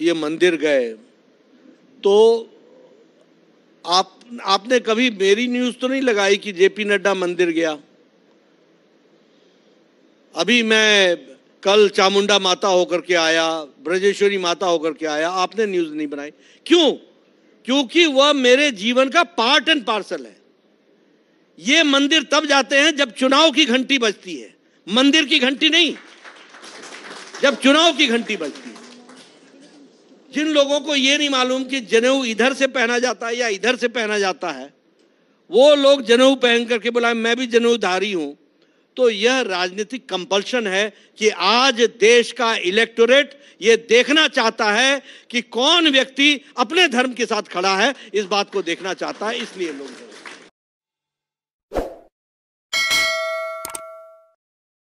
ये मंदिर गए तो आप आपने कभी मेरी न्यूज़ तो नहीं लगाई कि जेपी नड्डा मंदिर गया अभी मैं कल चामुंडा माता होकर के आया ब्रजेश्वरी माता होकर के आया आपने न्यूज़ नहीं बनाई क्यों क्योंकि वह मेरे जीवन का पार्ट एंड पार्सल है ये मंदिर तब जाते हैं जब चुनाव की घंटी बजती है मंदिर की घंटी नहीं जब चुनाव की घंटी बजती है जिन लोगों को ये नहीं मालूम कि जनेऊ इधर से पहना जाता है या इधर से पहना जाता है वो लोग जनेऊ पहन करके बोला मैं भी जनेऊधारी हूं तो यह राजनीतिक कंपल्शन है कि आज देश का इलेक्टोरेट ये देखना चाहता है कि कौन व्यक्ति अपने धर्म के साथ खड़ा है इस बात को देखना चाहता है इसलिए लोग